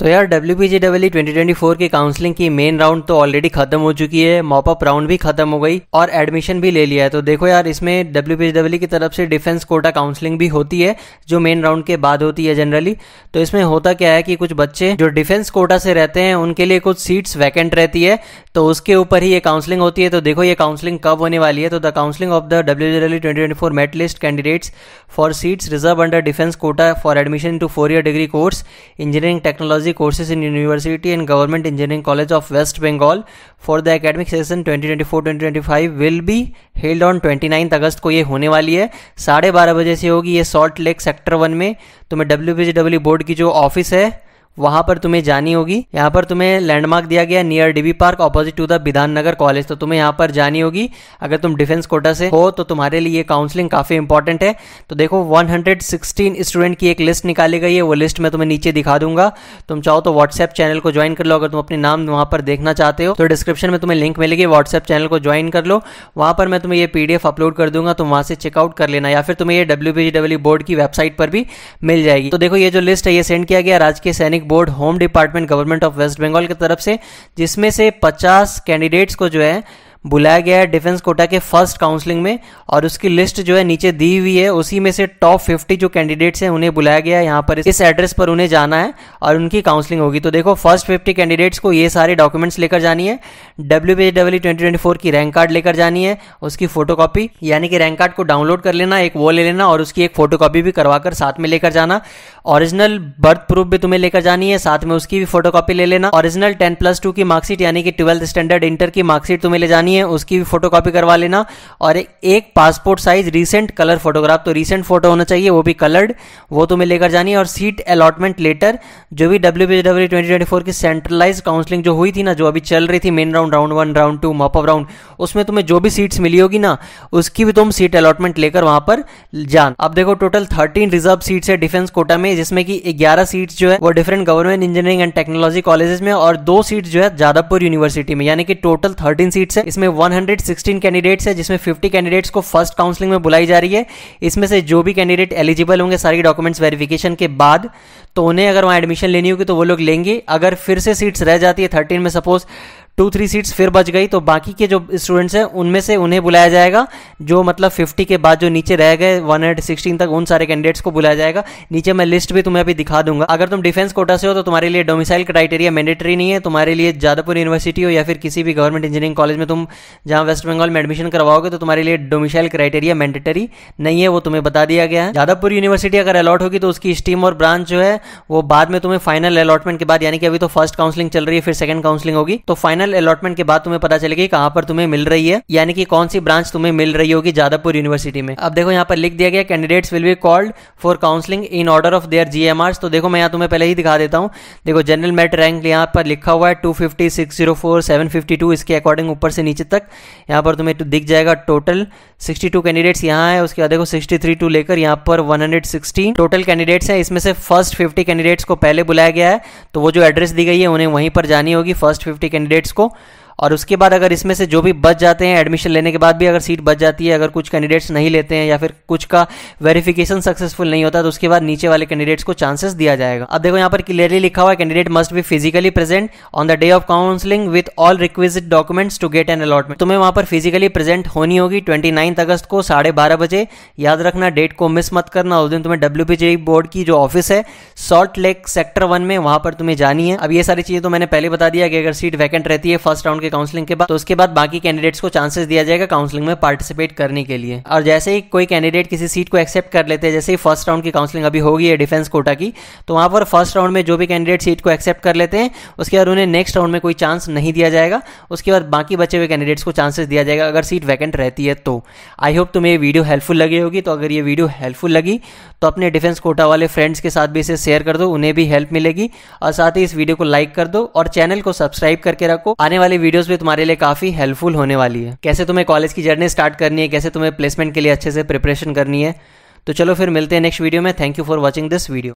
तो यार W P G W twenty twenty four की काउंसलिंग की मेन राउंड तो ऑलरेडी खत्म हो चुकी है मॉपअप राउंड भी खत्म हो गई और एडमिशन भी ले लिया है तो देखो यार इसमें डब्ल्यू पी जी डब्ल्यू की तरफ से डिफेंस कोटा काउंसलिंग भी होती है जो मेन राउंड के बाद होती है जनरली तो इसमें होता क्या है कि कुछ बच्चे जो डिफेंस कोटा से रहते हैं उनके लिए कुछ सीट्स वैकेंट रहती है तो उसके ऊपर ही ये काउंसलिंग होती है तो देखो ये काउंसलिंग कब होने वाली है तो the counselling of the W G W twenty twenty four merit list candidates for seats reserve under defence quota for admission to four year degree course engineering technology technology courses in university and government engineering college of West Bengal for the academic session 2024 twenty will be held on 29 अगस्त को ये होने वाली है साढ़े बारह बजे से होगी ये सॉल्ट लेक सेक्टर वन में तो मैं डब्ल्यू बोर्ड की जो ऑफिस है वहां पर तुम्हें जानी होगी यहाँ पर तुम्हें लैंडमार्क दिया गया near DB park opposite to the Vidhan Nagar college तो तुम्हें यहाँ पर जानी होगी अगर तुम डिफेंस कोटा से हो तो तुम्हारे लिए काउंसलिंग काफी इंपॉर्टेंट है तो देखो 116 स्टूडेंट की एक लिस्ट निकाली गई है वो लिस्ट मैं तुम्हें नीचे दिखा दूंगा तुम चाहो तो व्हाट्सएप चैनल को ज्वाइन कर लो अगर तुम अपने नाम वहां पर देखना चाहते हो तो डिस्क्रिप्शन में तुम्हें लिंक मिलेगी व्हाट्सएप चैनल को ज्वाइन कर लो वहां पर मैं तुम्हें ये पीडीएफ अपलोड कर दूंगा तुम वहां से चेकआउट कर लेना या फिर तुम्हें ये डब्ल्यू बोर्ड की वेबसाइट पर भी मिल जाएगी तो देखो ये जो लिस्ट है ये सेंड किया गया राजकीय सैनिक electronic board home department government of West Bengal की तरफ से जिसमें से पचास कैंडिडेट्स को जो है बुलाया गया है डिफेंस कोटा के फर्स्ट काउंसलिंग में और उसकी लिस्ट जो है नीचे दी हुई है उसी में से टॉप फिफ्टी जो कैंडिडेट्स हैं उन्हें बुलाया गया है यहाँ पर इस एड्रेस पर उन्हें जाना है और उनकी काउंसलिंग होगी तो देखो फर्स्ट फिफ्टी कैंडिडेट्स को ये सारे डॉक्यूमेंट्स लेकर जानी है डब्ल्यू पी डब्ल्यू की रैंक कार्ड लेकर जानी है उसकी फोटो यानी कि रैंक कार्ड को डाउनलोड कर लेना एक वो ले लेना और उसकी एक फोटोकॉपी भी करवाकर साथ में लेकर जाना ओरिजिनल बर्थ प्रूफ भी तुम्हें लेकर जानी है साथ में उसकी भी फोटो ले लेना ओरिजिनल टेन प्लस टू की मार्कशीट यानी कि ट्वेल्थ स्टैंडर्ड इंटर की मार्कशीट तुम्हें ले जानी करानी है उसकी भी फोटो कॉपी करवा लेना और एक passport size recent colour photograph तो रिसेंट फोटो होना चाहिए वो भी कलर्ड वो तुम्हें लेकर जानी है और सीट अलॉटमेंट लेटर जो भी W P W twenty twenty four की सेंट्रलाइज काउंसलिंग जो हुई थी ना जो अभी चल रही थी main round round one round two mop up round उसमें तुम्हें जो भी सीट्स मिली होगी ना उसकी भी तुम सीट अलॉटमेंट लेकर वहां पर जान अब देखो टोटल थर्टीन रिजर्व सीट्स है डिफेंस कोटा में जिसमें कि ग्यारह सीट्स जो है वो different government engineering and technology colleges में और दो सीट्स जो है जादवपुर यूनिवर्सिटी में यानी कि टोटल थर्टीन सीट्स है इसमें इसमें 116 कैंडिडेट्स है जिसमें 50 कैंडिडेट्स को फर्स्ट काउंसलिंग में बुलाई जा रही है इसमें से जो भी कैंडिडेट एलिजिबल होंगे सारी डॉक्यूमेंट्स वेरिफिकेशन के बाद तो उन्हें अगर वहाँ एडमिशन लेनी होगी तो वो लोग लेंगे अगर फिर से सीट्स रह जाती है थर्टीन में सपोज टू थ्री सीट्स फिर बच गई तो बाकी के जो स्टूडेंट्स हैं उनमें से उन्हें बुलाया जाएगा जो मतलब फिफ्टी के बाद जो नीचे रह गए वन हंड्रेड सिक्सटीन तक उन सारे कैंडिडेट्स को बुलाया जाएगा नीचे मैं लिस्ट भी तुम्हें अभी दिखा दूंगा अगर तुम डिफेंस कोटा से हो तो तुम्हारे लिए डोमिसाइल क्राइटेरिया मैंडेटरी नहीं है तुम्हारे लिए जादवपुर यूनिवर्सिटी हो या फिर किसी भी गवर्नमेंट इंजीनियरिंग कॉलेज में तुम जहाँ वेस्ट बंगाल में एडमिशन करवाओगे तो तुम्हारे लिए डोमिसाइल क्राइटेरिया मैंडेटरी नहीं है वो तुम्हें बता दिया गया है जादवपुर यूनिवर्सिटी अगर अलॉट होगी तो उसकी स्टीम और ब्रांच जो है वो बाद में तुम्हें फाइनल अलॉटमेंट के बाद यानी कि अभी तो फर्स्ट काउंसलिंग चल रही है फिर सेकंड काउंसलिंग होगी तो फाइनल फाइनल अलॉटमेंट के बाद तुम्हें पता चलेगी कहाँ पर तुम्हें मिल रही है यानी कि कौन सी ब्रांच तुम्हें मिल रही होगी जादवपुर यूनिवर्सिटी में अब देखो यहाँ पर लिख दिया गया candidates will be called for counselling in order of their G तो देखो मैं यहाँ तुम्हें पहले ही दिखा देता हूँ देखो जनरल मेरिट रैंक यहाँ पर लिखा हुआ है two fifty six zero four seven fifty two इसके अकॉर्डिंग ऊपर से नीचे तक यहाँ पर तुम्हें दिख जाएगा टोटल सिक्सटी टू कैंडिडेट्स यहाँ है उसके बाद देखो सिक्सटी थ्री टू लेकर यहाँ पर one hundred sixty total candidates हैं इसमें से फर्स्ट फिफ्टी कैंडिडेट्स को पहले बुलाया गया है तो वो जो एड्रेस दी गई है उन्हें वहीं पर जानी होगी फर्स्ट फिफ्टी कैंडिडेट्स Expo और उसके बाद अगर इसमें से जो भी बच जाते हैं एडमिशन लेने के बाद भी अगर सीट बच जाती है अगर कुछ कैंडिडेट्स नहीं लेते हैं या फिर कुछ का वेरिफिकेशन सक्सेसफुल नहीं होता तो उसके बाद नीचे वाले कैंडिडेट्स को चांसेस दिया जाएगा अब देखो यहाँ पर क्लियरली लिखा हुआ candidate must be physically present on the day of counselling with all requisite documents to get an allotment तुम्हें वहां पर फिजिकली प्रेजेंट होनी होगी ट्वेंटी अगस्त को साढ़े बारह बजे याद रखना डेट को मिस मत करना उस दिन तुम्हें डब्ल्यू बोर्ड की जो ऑफिस है सॉल्ट लेक सेक्टर वन में वहां पर तुम्हें जानी है अब ये सारी चीजें तो मैंने पहले बता दिया कि अगर सीट वैकेंट रहती है फर्स्ट राउंड के करेंगे काउंसलिंग के बाद तो उसके बाद बाकी कैंडिडेट्स को चांसेस दिया जाएगा काउंसलिंग में पार्टिसिपेट करने के लिए और जैसे ही कोई कैंडिडेट किसी सीट को एक्सेप्ट कर लेते हैं जैसे ही फर्स्ट राउंड की काउंसलिंग अभी होगी है डिफेंस कोटा की तो वहां पर फर्स्ट राउंड में जो भी कैंडिडेट सीट को एक्सेप्ट कर लेते हैं उसके बाद उन्हें नेक्स्ट राउंड में कोई चांस नहीं दिया जाएगा उसके बाद बाकी बचे हुए कैंडिडेट्स को चांसेस दिया जाएगा अगर सीट वैकेंट रहती है तो आई होप तुम्हें ये वीडियो हेल्पफुल लगी होगी तो अगर ये वीडियो हेल्पफुल लगी तो अपने डिफेंस कोटा वाले फ्रेंड्स के साथ भी इसे शेयर कर दो उन्हें भी हेल्प मिलेगी और साथ ही इस वीडियो को लाइक कर दो और चैनल को सब्सक्राइब करके रखो आने वाले वीडियो वीडियोस भी तुम्हारे लिए काफ़ी हेल्पफुल होने वाली है कैसे तुम्हें कॉलेज की जर्नी स्टार्ट करनी है कैसे तुम्हें प्लेसमेंट के लिए अच्छे से प्रिपरेशन करनी है तो चलो फिर मिलते हैं नेक्स्ट वीडियो में thank you for watching this video